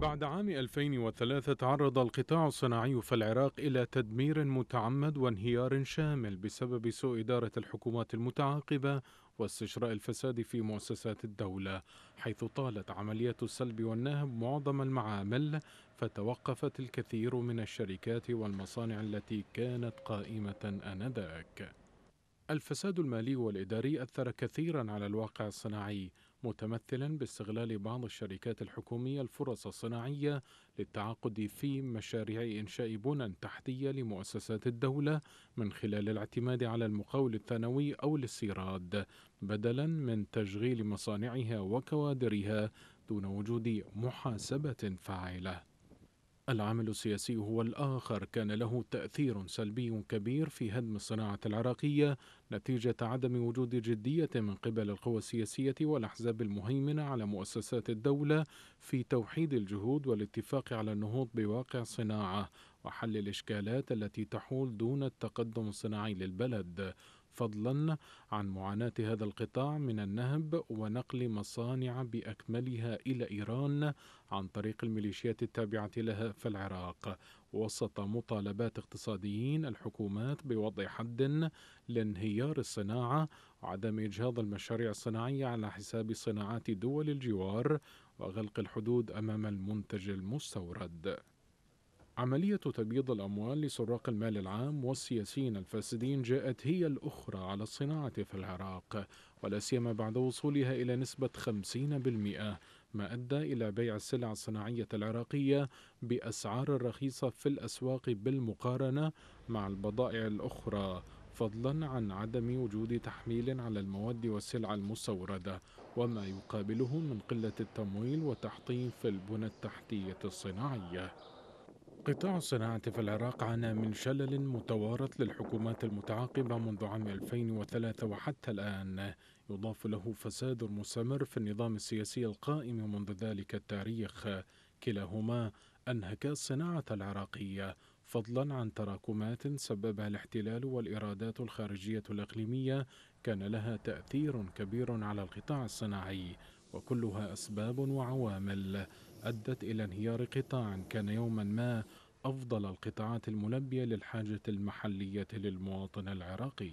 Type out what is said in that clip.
بعد عام 2003 تعرض القطاع الصناعي في العراق إلى تدمير متعمد وانهيار شامل بسبب سوء إدارة الحكومات المتعاقبة واستشراء الفساد في مؤسسات الدولة حيث طالت عمليات السلب والنهب معظم المعامل فتوقفت الكثير من الشركات والمصانع التي كانت قائمة آنذاك الفساد المالي والإداري أثر كثيرا على الواقع الصناعي متمثلا باستغلال بعض الشركات الحكومية الفرص الصناعية للتعاقد في مشاريع إنشاء بنى تحتية لمؤسسات الدولة من خلال الاعتماد على المقاول الثانوي أو الاستيراد بدلا من تشغيل مصانعها وكوادرها دون وجود محاسبة فاعلة العامل السياسي هو الآخر كان له تأثير سلبي كبير في هدم الصناعة العراقية نتيجة عدم وجود جدية من قبل القوى السياسية والأحزاب المهيمنة على مؤسسات الدولة في توحيد الجهود والاتفاق على النهوض بواقع صناعة وحل الإشكالات التي تحول دون التقدم الصناعي للبلد فضلا عن معاناة هذا القطاع من النهب ونقل مصانع بأكملها إلى إيران عن طريق الميليشيات التابعة لها في العراق وسط مطالبات اقتصاديين الحكومات بوضع حد لانهيار الصناعة وعدم إجهاض المشاريع الصناعية على حساب صناعات دول الجوار وغلق الحدود أمام المنتج المستورد عملية تبييض الأموال لسراق المال العام والسياسيين الفاسدين جاءت هي الأخرى على الصناعة في العراق ولا سيما بعد وصولها إلى نسبة 50% ما أدى إلى بيع السلع الصناعية العراقية بأسعار رخيصة في الأسواق بالمقارنة مع البضائع الأخرى فضلا عن عدم وجود تحميل على المواد والسلع المستورده وما يقابله من قله التمويل وتحطيم في البنى التحتيه الصناعيه قطاع الصناعة في العراق عانى من شلل متوارث للحكومات المتعاقبة منذ عام 2003 وحتى الآن يضاف له فساد مستمر في النظام السياسي القائم منذ ذلك التاريخ كلاهما أنهكا الصناعة العراقية فضلا عن تراكمات سببها الاحتلال والإرادات الخارجية الإقليمية كان لها تأثير كبير على القطاع الصناعي وكلها أسباب وعوامل أدت إلى انهيار قطاع كان يوما ما أفضل القطاعات الملبية للحاجة المحلية للمواطن العراقي